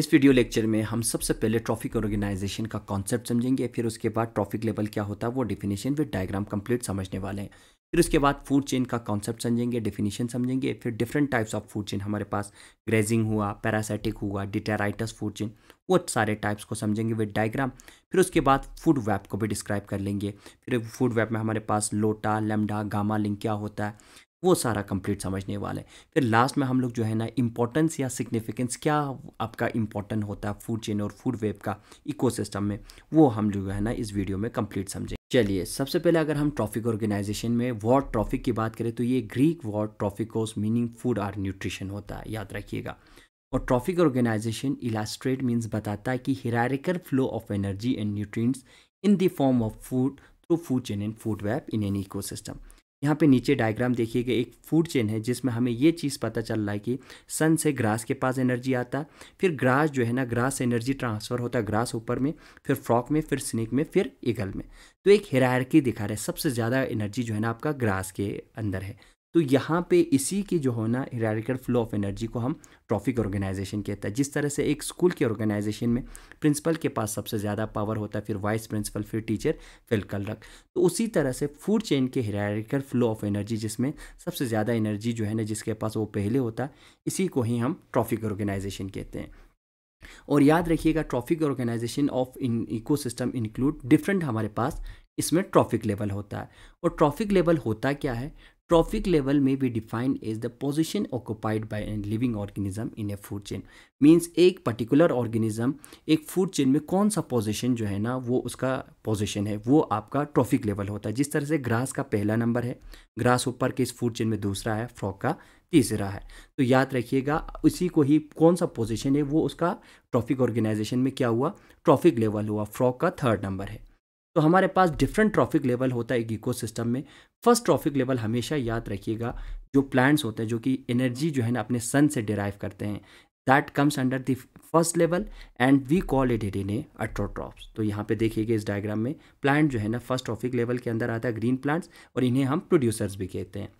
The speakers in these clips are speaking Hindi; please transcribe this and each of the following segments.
इस वीडियो लेक्चर में हम सबसे पहले ट्रॉफिक ऑर्गेनाइजेशन का कॉन्सेप्ट समझेंगे फिर उसके बाद ट्रॉफिक लेवल क्या होता है वो डेफिनेशन विद डायग्राम कंप्लीट समझने वाले हैं फिर उसके बाद फूड चेन का कॉन्सेप्ट समझेंगे डेफिनेशन समझेंगे फिर different types of food chain हमारे पास ग्रेजिंग हुआ पैरासाइटिक हुआ डिटेराइटस फूड चेन वो सारे टाइप्स को समझेंगे विद डायग्राम फिर उसके बाद फूड वैप को भी डिस्क्राइब कर लेंगे फिर फूड वैप में हमारे पास लोटा लेमडा गामा लिंक क्या होता है वो सारा कंप्लीट समझने वाले हैं फिर लास्ट में हम लोग जो है ना इम्पोर्टेंस या सिग्निफिकेंस क्या आपका इम्पोर्टेंट होता है फूड चेन और फूड वेब का इकोसिस्टम में वो हम लोग जो है ना इस वीडियो में कंप्लीट समझेंगे चलिए सबसे पहले अगर हम ट्रॉफिक ऑर्गेनाइजेशन में वर्ड ट्रॉफिक की बात करें तो ये Greek word trophikos meaning food or nutrition होता है याद रखिएगा और ट्रॉफिक ऑर्गेनाइजेशन इलास्ट्रेट मीन्स बताता है कि hierarchical flow of energy and nutrients in the form of food through food chain and food web in an ecosystem यहाँ पे नीचे डायग्राम देखिए कि एक फूड चेन है जिसमें हमें ये चीज़ पता चल रहा है कि सन से ग्रास के पास एनर्जी आता फिर ग्रास जो है ना ग्रास से एनर्जी ट्रांसफ़र होता है ग्रास ऊपर में फिर फ्रॉक में फिर स्नेक में फिर ईगल में तो एक हेरारकी दिखा रहा है सबसे ज़्यादा एनर्जी जो है ना आपका ग्रास के अंदर है तो यहाँ पे इसी की जो होना हिरारिकल फ्लो ऑफ एनर्जी को हम ट्रॉफिक ऑर्गेनाइजेशन कहते हैं जिस तरह से एक स्कूल के ऑर्गेनाइजेशन में प्रिंसिपल के पास सबसे ज़्यादा पावर होता है फिर वाइस प्रिंसिपल फिर टीचर फिर रख तो उसी तरह से फूड चेन के हिरारिकल फ्लो ऑफ एनर्जी जिसमें सबसे ज़्यादा एनर्जी जो है ना जिसके पास वो पहले होता इसी को ही हम ट्रॉफिक ऑर्गेनाइजेशन कहते हैं और याद रखिएगा trophic organisation of in system include different हमारे पास इसमें ट्रॉफिक लेवल होता है और ट्रॉफिक लेवल होता क्या है ट्रॉफिक लेवल में be defined as the position occupied by a living organism in a food chain means एक पर्टिकुलर ऑर्गेनिज्म एक फूड चेन में कौन सा पोजिशन जो है ना वो उसका पोजिशन है वो आपका ट्रॉफिक लेवल होता है जिस तरह से ग्रास का पहला नंबर है ग्रास ऊपर के इस फूड चेन में दूसरा है फ्रॉक का तीसरा है तो याद रखिएगा उसी को ही कौन सा पोजिशन है वो उसका ट्रॉफिक ऑर्गेनाइजेशन में क्या हुआ ट्रॉफिक लेवल हुआ फ्रॉक का थर्ड नंबर है तो हमारे पास डिफरेंट ट्रॉफिक लेवल होता है एक सिस्टम में फर्स्ट ट्रॉफिक लेवल हमेशा याद रखिएगा जो प्लांट्स होते हैं जो कि एनर्जी जो है ना अपने सन से डिराइव करते हैं that comes under the first level and we call it in a autotrophs तो यहाँ पे देखिएगा इस डायग्राम में प्लांट जो है ना फर्स्ट ट्रॉफिक लेवल के अंदर आता है ग्रीन प्लांट्स और इन्हें हम प्रोड्यूसर्स भी कहते हैं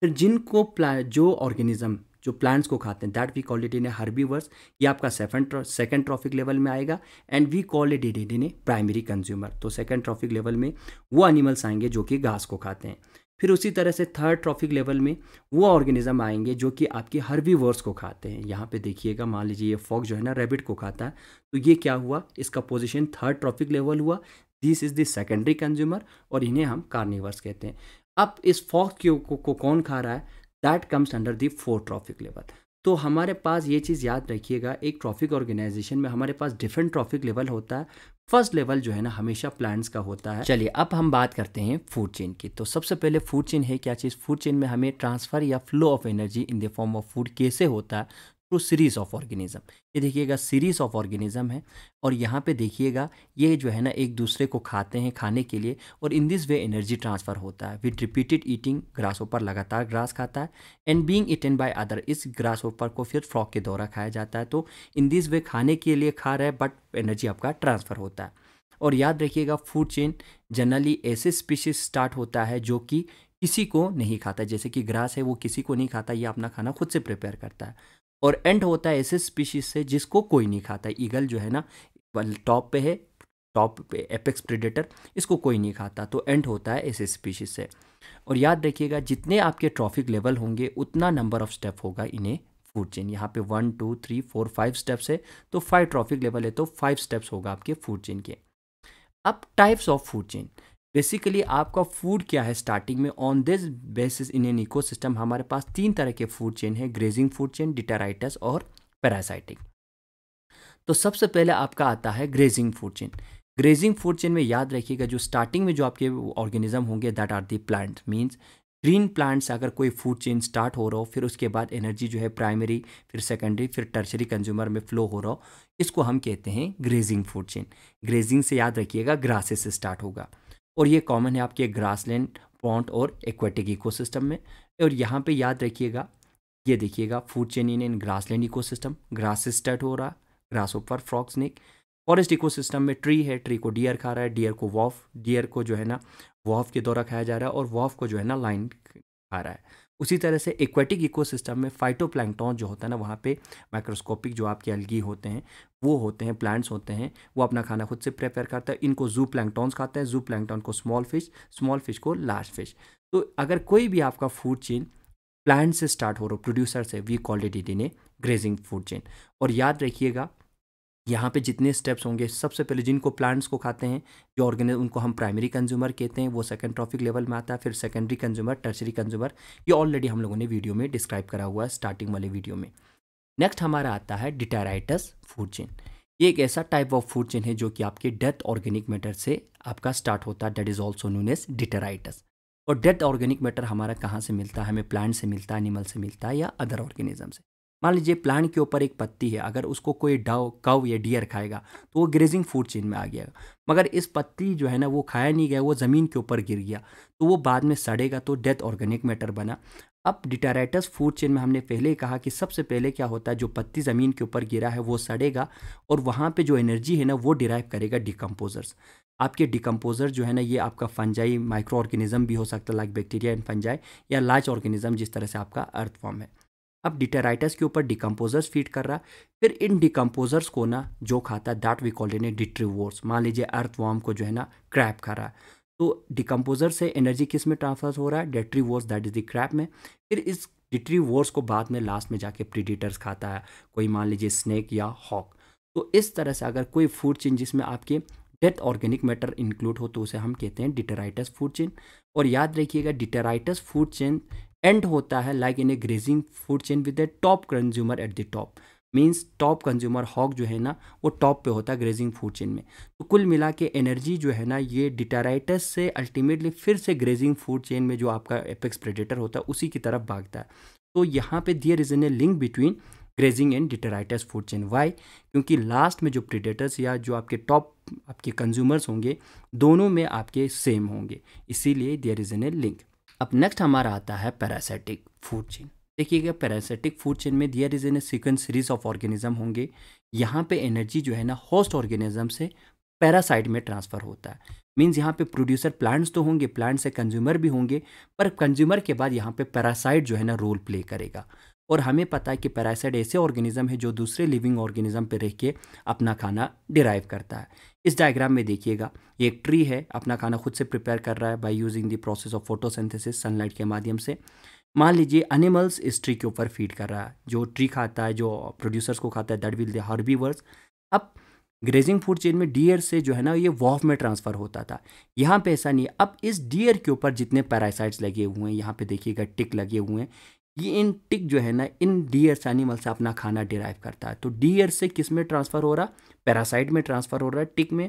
फिर जिनको प्ला जो ऑर्गेनिज्म जो प्लांट्स को खाते हैं that we call it in a verse ये आपका सेकंड सेकंड ट्रॉफिक लेवल में आएगा and we call it it in a primary consumer तो सेकंड ट्रॉफिक लेवल में वो एनिमल्स आएंगे जो कि घास को खाते हैं फिर उसी तरह से थर्ड ट्रॉफिक लेवल में वो ऑर्गेनिज्म आएंगे जो कि आपके वर्स को खाते हैं यहाँ पे देखिएगा मान लीजिए ये फॉक जो है ना रेबिट को खाता है तो ये क्या हुआ इसका पोजिशन थर्ड ट्रॉफिक लेवल हुआ this is the secondary consumer और इन्हें हम कार्निवर्स कहते हैं अब इस फॉक्स को, को कौन खा रहा है that comes under the four trophic level तो हमारे पास ये चीज़ याद रखिएगा एक ट्रॉफिक ऑर्गेनाइजेशन में हमारे पास डिफरेंट ट्रॉफिक लेवल होता है फर्स्ट लेवल जो है ना हमेशा प्लांट्स का होता है चलिए अब हम बात करते हैं फूड चेन की तो सबसे पहले फूड चेन है क्या चीज़ फूड चेन में हमें ट्रांसफ़र या flow of energy in the form of food कैसे होता है टू सीरीज ऑफ ऑर्गेनिज्म ये देखिएगा सीरीज ऑफ ऑर्गेनिज्म है और यहाँ पे देखिएगा ये जो है ना एक दूसरे को खाते हैं खाने के लिए और in this way energy transfer होता है विद रिपीटेड ईटिंग ग्रास ऊपर लगातार ग्रास खाता है and being eaten by other इस ग्रास ऊपर को फिर फ्रॉक के द्वारा खाया जाता है तो इन दिस वे खाने के लिए खा रहा है बट एनर्जी आपका ट्रांसफ़र होता है और याद रखिएगा फूड चेन जनरली ऐसे स्पीशीज स्टार्ट होता है जो कि किसी को नहीं खाता जैसे कि ग्रास है वो किसी को नहीं खाता ये अपना खाना खुद से प्रिपेयर करता है और एंड होता है ऐसे स्पीशीज से जिसको कोई नहीं खाता ईगल जो है ना टॉप पे है टॉप पे एपेक्स प्रेडेटर इसको कोई नहीं खाता तो एंड होता है ऐसे स्पीशीज से और याद रखिएगा जितने आपके ट्रॉफिक लेवल होंगे उतना नंबर ऑफ स्टेप होगा इन्हें फूड चेन यहाँ पे one two three four five steps है तो फाइव ट्रॉफिक लेवल है तो फाइव स्टेप्स होगा आपके फूड चेन के अब types of food chain basically आपका फूड क्या है स्टार्टिंग में on this basis in an ecosystem हमारे पास तीन तरह के फूड चेन है ग्रेजिंग फूड चेन डिटेराइटस और पैरासाइटिक तो सबसे पहले आपका आता है grazing food chain grazing food chain में याद रखिएगा जो स्टार्टिंग में जो आपके ऑर्गेनिज्म होंगे that are the plant means green plants अगर कोई फूड चेन स्टार्ट हो रहा हो फिर उसके बाद एनर्जी जो है प्राइमरी फिर सेकेंडरी फिर टर्सरी कंज्यूमर में फ्लो हो रहा हो इसको हम कहते हैं ग्रेजिंग फूड चेन ग्रेजिंग से याद रखिएगा ग्रासेस से स्टार्ट होगा और ये कॉमन है आपके ग्रासलैंड पॉन्ट और एक्वेटिक इकोसिस्टम में और यहाँ पे याद रखिएगा ये देखिएगा food chain in in grassland ecosystem grass start हो रहा grasshopper frogs snake forest ecosystem में ट्री है ट्री को डियर खा रहा है डियर को वॉफ डियर को जो है ना वॉफ के द्वारा खाया जा रहा है और वॉफ को जो है ना लाइन खा रहा है उसी तरह से एक्वेटिक इकोसिस्टम में फाइटो जो होता है ना वहाँ पे माइक्रोस्कोपिक जो आपके एल्गी होते हैं वो होते हैं प्लांट्स होते हैं वो अपना खाना खुद से प्रेफर करता है इनको जू प्लैंगटॉन्स खाते हैं जू प्लैंगटॉन को स्मॉल फिश स्मॉल फिश को लार्ज फिश तो अगर कोई भी आपका फूड चेन प्लांट से स्टार्ट हो रहा हो प्रोड्यूसर से वी क्वालिटी डिन ए ग्रेजिंग फूड चेन और याद रखिएगा यहाँ पे जितने स्टेप्स होंगे सबसे पहले जिनको प्लांट्स को खाते हैं जो ऑर्गेनिज उनको हम प्राइमरी कंज्यूमर कहते हैं वो सेकेंड ट्रॉफिक लेवल में आता है फिर सेकेंडरी कंज्यूमर टर्सरी कंज्यूमर ये ऑलरेडी हम लोगों ने वीडियो में डिस्क्राइब करा हुआ है स्टार्टिंग वाले वीडियो में नेक्स्ट हमारा आता है डिटेराइटस फूड चेन ये एक ऐसा टाइप ऑफ फूड चेन है जो कि आपके डेथ ऑर्गेनिक मैटर से आपका स्टार्ट होता है that is also known as detritus और डेथ ऑर्गेनिक मैटर हमारा कहाँ से मिलता है हमें प्लांट से मिलता है एनिमल से मिलता है या अदर ऑर्गेनिज्म से मान लीजिए प्लांट के ऊपर एक पत्ती है अगर उसको कोई डव कव या डियर खाएगा तो वो ग्रेजिंग फूड चेन में आ गया मगर इस पत्ती जो है ना वो खाया नहीं गया वो ज़मीन के ऊपर गिर गया तो वो बाद में सड़ेगा तो डेथ ऑर्गेनिक मैटर बना अब डिटाराइटस फूड चेन में हमने पहले ही कहा कि सबसे पहले क्या होता है जो पत्ती ज़मीन के ऊपर गिरा है वो सड़ेगा और वहाँ पे जो एनर्जी है ना वो डिराइव करेगा डिकम्पोजर्स आपके डिकम्पोजर जो है ना ये आपका फंजाई माइक्रो ऑर्गेनिज्म भी हो सकता है लाइक बैक्टीरिया एंड फंजाई या लार्ज ऑर्गेनिज्म जिस तरह से आपका अर्थ फॉर्म है अब डिटेराइटस के ऊपर डिकम्पोजर्स फीड कर रहा फिर इन डिकम्पोजर्स को ना जो खाता है that we called in a detritivores मान लीजिए अर्थ वॉर्म को जो है ना क्रैप खा रहा है तो डिकम्पोजर से एनर्जी किस में ट्रांसफर हो रहा है detritivores that is the crab में फिर इस डिट्रीवोर्स को बाद में लास्ट में जाके प्रीडिटर्स खाता है कोई मान लीजिए स्नैक या हॉक तो इस तरह से अगर कोई फूड चेन जिसमें आपके डेथ ऑर्गेनिक मैटर इंक्लूड हो तो उसे हम कहते हैं डिटेराइटस फूड चेन और याद रखिएगा डिटेराइटस फूड चेन एंड होता है like in a grazing food chain with a top consumer at the top means top consumer hawk जो है ना वो टॉप पे होता है ग्रेजिंग फूड चेन में तो कुल मिला के एनर्जी जो है ना ये डिटेराइटस से अल्टीमेटली फिर से ग्रेजिंग फूड चेन में जो आपका एपेक्स प्रेडेटर होता है उसी की तरफ भागता है तो यहाँ पे there is an a link between grazing and detritus food chain why क्योंकि लास्ट में जो प्रीडेटर्स या जो आपके टॉप आपके कंज्यूमर्स होंगे दोनों में आपके सेम होंगे इसीलिए there is an a link अब नेक्स्ट हमारा आता है पैरासिटिक फूड चेन देखिएगा पैरासिटिक फूड चेन में there is in a sequence series of organism होंगे यहाँ पे एनर्जी जो है ना होस्ट ऑर्गेनिज्म से पैरासाइट में ट्रांसफ़र होता है मीन्स यहाँ पे प्रोड्यूसर प्लांट्स तो होंगे प्लांट से कंज्यूमर भी होंगे पर कंज्यूमर के बाद यहाँ पे पैरासाइट जो है ना रोल प्ले करेगा और हमें पता है कि पैरासाइट ऐसे ऑर्गेनिज्म है जो दूसरे लिविंग ऑर्गेनिज्म पर रह के अपना खाना डिराइव करता है इस डायग्राम में देखिएगा ये एक ट्री है अपना खाना खुद से प्रिपेयर कर रहा है by using the process of photosynthesis sunlight के माध्यम से मान लीजिए एनिमल्स इस ट्री के ऊपर फीड कर रहा है जो ट्री खाता है जो प्रोड्यूसर्स को खाता है दैट विल दे वर्स अब ग्रेजिंग फूड चेन में डियर से जो है ना ये वॉफ में ट्रांसफ़र होता था यहाँ पे ऐसा नहीं है अब इस डियर के ऊपर जितने पैरासाइट्स लगे हुए हैं यहाँ पे देखिएगा टिक लगे हुए हैं ये इन टिक जो है ना इन डियर्स एनिमल से अपना खाना डिराइव करता है तो डियर से किस में ट्रांसफ़र हो रहा पैरासाइट में ट्रांसफ़र हो रहा है टिक में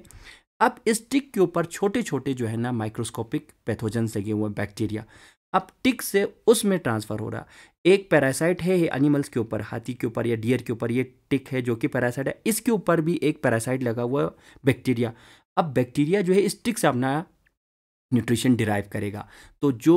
अब इस टिक के ऊपर छोटे छोटे जो है ना माइक्रोस्कोपिक पैथोजन लगे हुए बैक्टीरिया अब टिक से उसमें ट्रांसफ़र हो रहा एक पैरासाइट है एनिमल्स के ऊपर हाथी के ऊपर या डियर के ऊपर ये टिक है जो कि पैरासाइट है इसके ऊपर भी एक पैरासाइट लगा हुआ बैक्टीरिया अब बैक्टीरिया जो है इस टिक से अपना न्यूट्रिशन डिराइव करेगा तो जो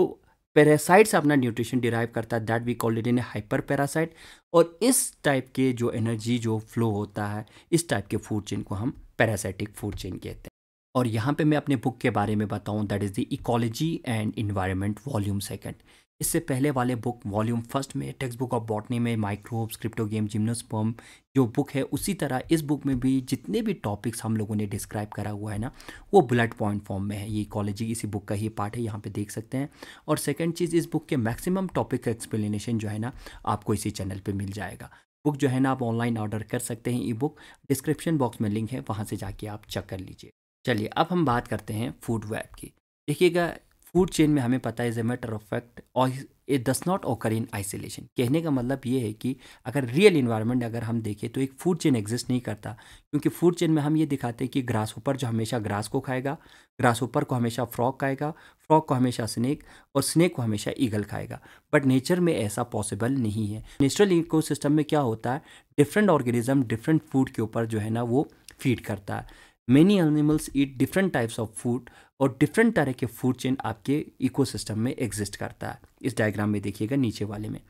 पैरासाइट्स अपना न्यूट्रिशन डिराइव करता है that we call it in hyper parasite और इस टाइप के जो एनर्जी जो फ्लो होता है इस टाइप के फूड चेन को हम पैरासाइटिक फूड चेन कहते हैं और यहाँ पे मैं अपने बुक के बारे में बताऊँ that is the ecology and environment volume second इससे पहले वाले बुक वॉल्यूम फर्स्ट में टेक्स्ट बुक ऑफ बॉटनी में माइक्रोब्स क्रिप्टो गेम जिम्नोस्पर्म जो बुक है उसी तरह इस बुक में भी जितने भी टॉपिक्स हम लोगों ने डिस्क्राइब करा हुआ है ना वो बुलेट पॉइंट फॉर्म में है ये इकोलॉजी इसी बुक का ही पार्ट है यहाँ पे देख सकते हैं और सेकेंड चीज़ इस बुक के मैक्सिमम टॉपिक का एक्सप्लेनेशन जो है ना आपको इसी चैनल पर मिल जाएगा बुक जो है ना आप ऑनलाइन ऑर्डर कर सकते हैं ई बुक डिस्क्रिप्शन बॉक्स में लिंक है वहाँ से जाके आप चेक कर लीजिए चलिए अब हम बात करते हैं फूड वैप की देखिएगा फूड चेन में हमें पता है is a matter of fact और it does not occur in isolation कहने का मतलब ये है कि अगर रियल इन्वायरमेंट अगर हम देखें तो एक फूड चेन एग्जिस्ट नहीं करता क्योंकि फूड चेन में हम ये दिखाते हैं कि ग्रास ऊपर जो हमेशा ग्रास को खाएगा ग्रास ऊपर को हमेशा फ्रॉक खाएगा फ्रॉक को हमेशा स्नेक और स्नेक को हमेशा ईगल खाएगा बट नेचर में ऐसा पॉसिबल नहीं है नेचुरल इकोसिस्टम में क्या होता है डिफरेंट ऑर्गेनिज्म डिफरेंट फूड के ऊपर जो है ना वो फीड करता है many animals eat different types of food और डिफरेंट तरह के फूड चेन आपके इकोसिस्टम में एग्जिस्ट करता है इस डायग्राम में देखिएगा नीचे वाले में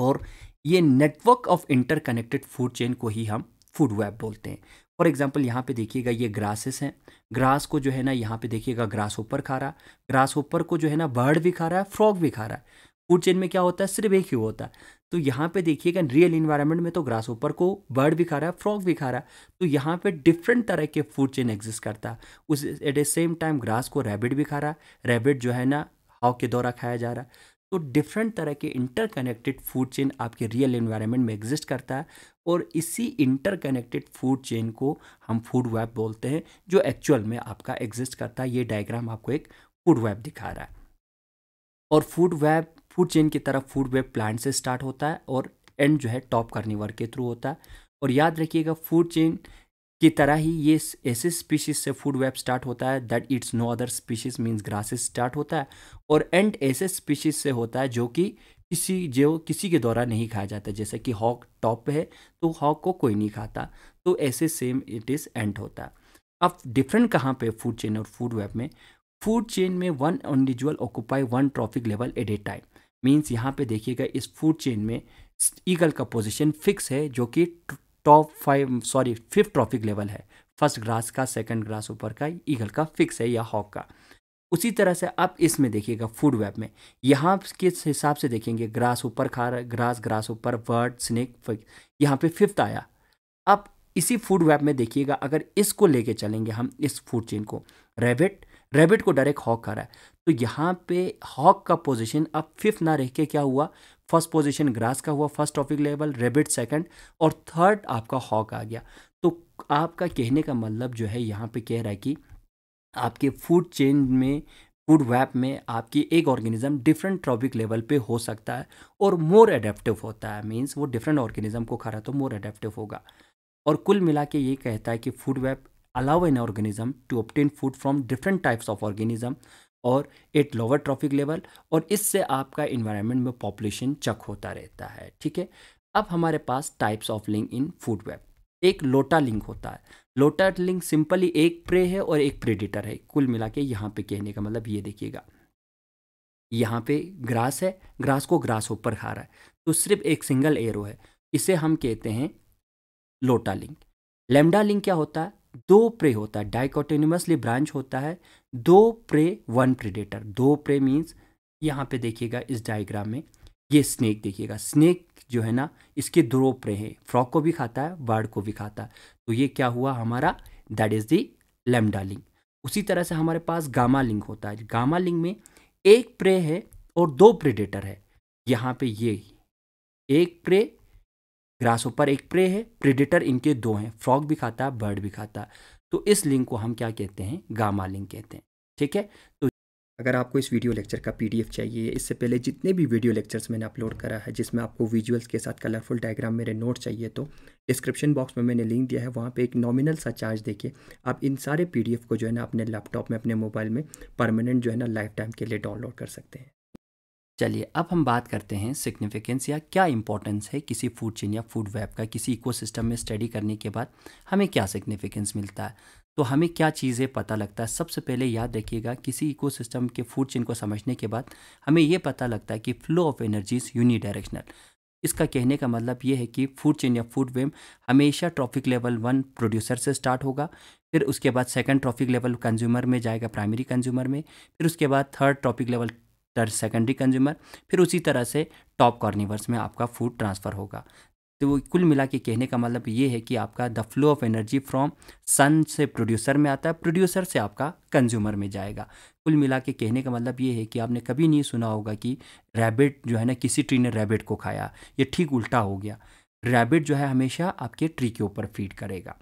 और ये network of interconnected food chain को ही हम फूड वेब बोलते हैं फॉर एग्जाम्पल यहाँ पे देखिएगा ये ग्रासेस हैं ग्रास को जो है ना यहाँ पे देखिएगा ग्रास ऊपर खा रहा ग्रास ऊपर को जो है ना बर्ड भी खा रहा है फ्रॉग भी खा रहा है फूड चेन में क्या होता है सिर्फ एक ही होता है तो यहाँ पे देखिएगा रियल इन्वायरमेंट में तो ग्रास ऊपर को बर्ड भी खा रहा है फ्रॉग भी खा रहा है तो यहाँ पे डिफरेंट तरह के फूड चेन एग्जिस्ट करता है उस at the same time grass को रैबिट भी खा रहा है रैबिट जो है ना हाव के द्वारा खाया जा रहा है तो डिफरेंट तरह के इंटरकनेक्टेड फूड चेन आपके रियल इन्वायरमेंट में एग्जिस्ट करता है और इसी इंटरकनेक्टेड फूड चेन को हम फूड वैब बोलते हैं जो एक्चुअल में आपका एग्जिस्ट करता है ये डायग्राम आपको एक फूड वैब दिखा रहा है और फूड वैब फूड चेन की तरफ फूड वेब प्लांट से स्टार्ट होता है और एंड जो है टॉप कार्निवर के थ्रू होता है और याद रखिएगा फूड चेन की तरह ही ये ऐसे स्पीशीज से फूड वेब स्टार्ट होता है that it's no other species means grasses start होता है और एंड ऐसे स्पीशीज से होता है जो कि किसी जो किसी के द्वारा नहीं खाया जाता जैसे कि हॉक टॉप पे है तो हॉक को कोई नहीं खाता तो ऐसे सेम इट इज़ एंड होता है अब डिफरेंट कहाँ पे फूड चेन और फूड वेब में फूड चेन में one individual occupy one trophic level at a time means यहाँ पे देखिएगा इस फूड चेन में ईगल का पोजीशन फिक्स है जो कि top five sorry fifth trophic level है फर्स्ट ग्रास का सेकंड ग्रास ऊपर का ईगल का फिक्स है या हॉक का उसी तरह से आप इसमें देखिएगा फूड वेब में यहाँ के हिसाब से देखेंगे ग्रास ऊपर खा रहा grass grasshopper bird snake यहाँ पे फिफ्थ आया आप इसी फूड वेब में देखिएगा अगर इसको लेके चलेंगे हम इस फूड चेन को रेबिट रेबिट को डायरेक्ट हॉक कर रहा है तो यहाँ पे हॉक का पोजीशन अब फिफ्थ ना रह के क्या हुआ फर्स्ट पोजीशन ग्रास का हुआ first trophic level rabbit second और थर्ड आपका हॉक आ गया तो आपका कहने का मतलब जो है यहाँ पे कह रहा है कि आपके फूड चेन में फूड वैप में आपकी एक ऑर्गेनिज्म डिफरेंट ट्रॉपिक लेवल पे हो सकता है और मोर एडेप्टिव होता है मीन्स वो डिफरेंट ऑर्गेनिज्म को खा रहा तो मोर एडेप्टिव होगा और कुल मिला के ये कहता है कि food web allow an organism to obtain food from different types of organism और एट लोअर ट्रॉफिक लेवल और इससे आपका इन्वायरमेंट में पॉपुलेशन चक होता रहता है ठीक है अब हमारे पास types of link in food web एक लोटा लिंक होता है लोटा लिंक सिंपली एक प्रे है और एक प्रेडिटर है कुल मिला के यहाँ पे कहने का मतलब ये देखिएगा यहाँ पे ग्रास है ग्रास को ग्रास ऊपर खा रहा है तो सिर्फ एक सिंगल एरो है इसे हम कहते हैं लोटा लिंक लेमडा लिंक क्या होता है दो प्रे होता है डाइकोटेनिमसली ब्रांच होता है दो प्रे वन प्रीडेटर दो प्रे मीन्स यहाँ पे देखिएगा इस डायग्राम में ये स्नेक देखिएगा स्नेक जो है ना इसके दो प्रे हैं फ्रॉक को भी खाता है बर्ड को भी खाता है तो ये क्या हुआ हमारा दैट इज़ दी लेमडा उसी तरह से हमारे पास गामा लिंग होता है गामा लिंग में एक प्रे है और दो प्रिडेटर है यहाँ पे ये एक प्रे ग्रास ऊपर एक प्रे है प्रिडेटर इनके दो हैं फ्रॉग भी खाता है बर्ड भी खाता है तो इस लिंक को हम क्या कहते हैं गामा लिंक कहते हैं ठीक है तो अगर आपको इस वीडियो लेक्चर का पीडीएफ चाहिए इससे पहले जितने भी वीडियो लेक्चर्स मैंने अपलोड करा है जिसमें आपको विजुअल्स के साथ कलरफुल डायग्राम मेरे नोट चाहिए तो डिस्क्रिप्शन बॉक्स में मैंने लिंक दिया है वहाँ पे एक नॉमिनल सा चार्ज देके आप इन सारे पीडीएफ को जो है ना अपने लैपटॉप में अपने मोबाइल में परमानेंट जो है ना लाइफ टाइम के लिए डाउनलोड कर सकते हैं चलिए अब हम बात करते हैं सिग्निफिकेंस या क्या इंपॉर्टेंस है किसी फूड चेन या फूड वेब का किसी इकोसिस्टम में स्टडी करने के बाद हमें क्या सिग्निफिकेंस मिलता है तो हमें क्या चीज़ें पता लगता है सबसे पहले याद रखिएगा किसी इकोसिस्टम के फूड चेन को समझने के बाद हमें यह पता लगता है कि flow of energies unidirectional इसका कहने का मतलब ये है कि फूड चेन या फूड वेम हमेशा ट्रॉफिक लेवल वन प्रोड्यूसर से स्टार्ट होगा फिर उसके बाद सेकंड ट्रॉफिक लेवल कंज्यूमर में जाएगा प्राइमरी कंज्यूमर में फिर उसके बाद third trophic level the secondary consumer फिर उसी तरह से टॉप कॉर्निवर्स में आपका फूड ट्रांसफ़र होगा तो वो कुल मिला के कहने का मतलब ये है कि आपका the flow of energy from sun से प्रोड्यूसर में आता है प्रोड्यूसर से आपका कंज्यूमर में जाएगा कुल मिला के कहने का मतलब ये है कि आपने कभी नहीं सुना होगा कि रैबिट जो है ना किसी ट्री ने रैबिट को खाया ये ठीक उल्टा हो गया रैबिट जो है हमेशा आपके ट्री के ऊपर फीड करेगा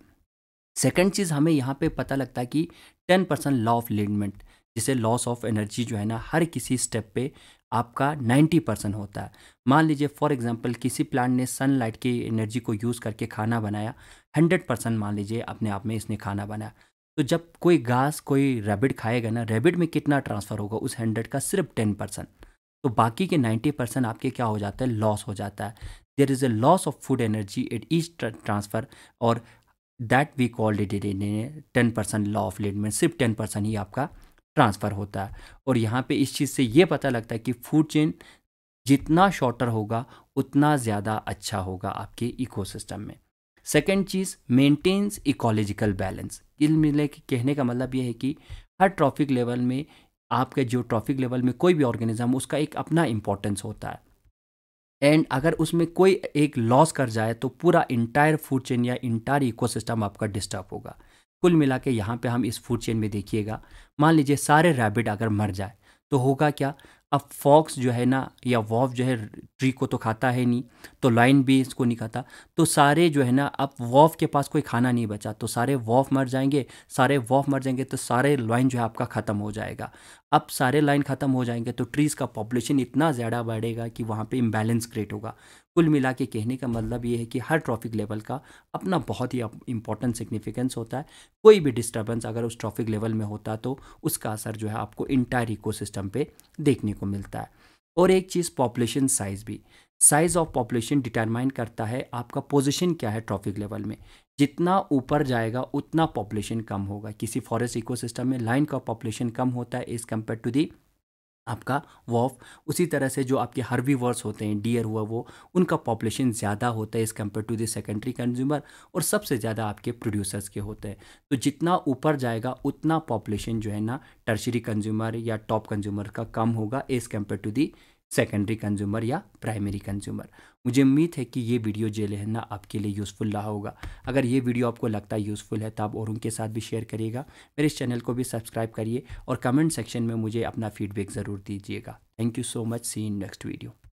सेकेंड चीज़ हमें यहाँ पे पता लगता है कि ten percent law of Lindeman जिसे लॉस ऑफ एनर्जी जो है ना हर किसी स्टेप पे आपका 90 परसेंट होता है मान लीजिए फॉर एग्जांपल किसी प्लांट ने सनलाइट की एनर्जी को यूज़ करके खाना बनाया 100 परसेंट मान लीजिए अपने आप में इसने खाना बनाया तो जब कोई घास कोई रैबिट खाएगा ना रैबिट में कितना ट्रांसफ़र होगा उस हंड्रेड का सिर्फ टेन परसेंट तो बाकी के नाइन्टी परसेंट आपके क्या हो जाता है लॉस हो जाता है there is a loss of food energy at each transfer और that we called it ten percent law of Lindeman सिर्फ टेन परसेंट ही आपका ट्रांसफ़र होता है और यहाँ पे इस चीज़ से ये पता लगता है कि फूड चेन जितना शॉर्टर होगा उतना ज़्यादा अच्छा होगा आपके इकोसिस्टम में सेकेंड चीज़ मेंटेन्स इकोलॉजिकल बैलेंस इल मिले कि कहने का मतलब यह है कि हर ट्रॉफिक लेवल में आपके जो ट्रॉफिक लेवल में कोई भी ऑर्गेनिज्म उसका एक अपना इम्पोर्टेंस होता है एंड अगर उसमें कोई एक लॉस कर जाए तो पूरा इंटायर फूड चेन या इंटायर इकोसिस्टम आपका डिस्टर्ब होगा कुल मिला के यहाँ पर हम इस फूड चेन में देखिएगा मान लीजिए सारे रैबिट अगर मर जाए तो होगा क्या अब फॉक्स जो है ना या वॉफ जो है ट्री को तो खाता है नहीं तो लाइन भी इसको नहीं खाता तो सारे जो है ना अब वॉफ के पास कोई खाना नहीं बचा तो सारे वॉफ मर जाएंगे सारे वॉफ मर जाएंगे तो सारे लाइन जो है आपका ख़त्म हो जाएगा अब सारे लाइन ख़त्म हो जाएंगे तो ट्रीज़ का पॉपुलेशन इतना ज़्यादा बढ़ेगा कि वहाँ पे इम्बैलेंस क्रिएट होगा कुल मिला के कहने का मतलब ये है कि हर ट्रॉफिक लेवल का अपना बहुत ही इंपॉर्टेंट सिग्निफिकेंस होता है कोई भी डिस्टर्बेंस अगर उस ट्रॉफिक लेवल में होता तो उसका असर जो है आपको इंटायर इको सिस्टम देखने को मिलता है और एक चीज़ पॉपुलेशन साइज़ भी साइज़ ऑफ पॉपुलेशन डिटरमाइन करता है आपका पोजीशन क्या है ट्रॉफिक लेवल में जितना ऊपर जाएगा उतना पॉपुलेशन कम होगा किसी फॉरेस्ट इकोसिस्टम में लाइन का पॉपुलेशन कम होता है एज कम्पेयर टू दी आपका वॉफ उसी तरह से जो आपके हर्वी वर्स होते हैं डियर हुआ वो उनका पॉपुलेशन ज़्यादा होता है as compared to the secondary consumer और सबसे ज़्यादा आपके प्रोड्यूसर्स के होते हैं तो जितना ऊपर जाएगा उतना पॉपुलेशन जो है ना टर्शरी कंज्यूमर या टॉप कंज्यूमर का कम होगा as compared to the secondary consumer या प्राइमरी कंज्यूमर मुझे उम्मीद है कि ये वीडियो जे लेना आपके लिए यूज़फुल रहा होगा अगर ये वीडियो आपको लगता है यूज़फुल है तो आप और उनके साथ भी शेयर करिएगा मेरे इस चैनल को भी सब्सक्राइब करिए और कमेंट सेक्शन में मुझे अपना फीडबैक ज़रूर दीजिएगा thank you so much see in next video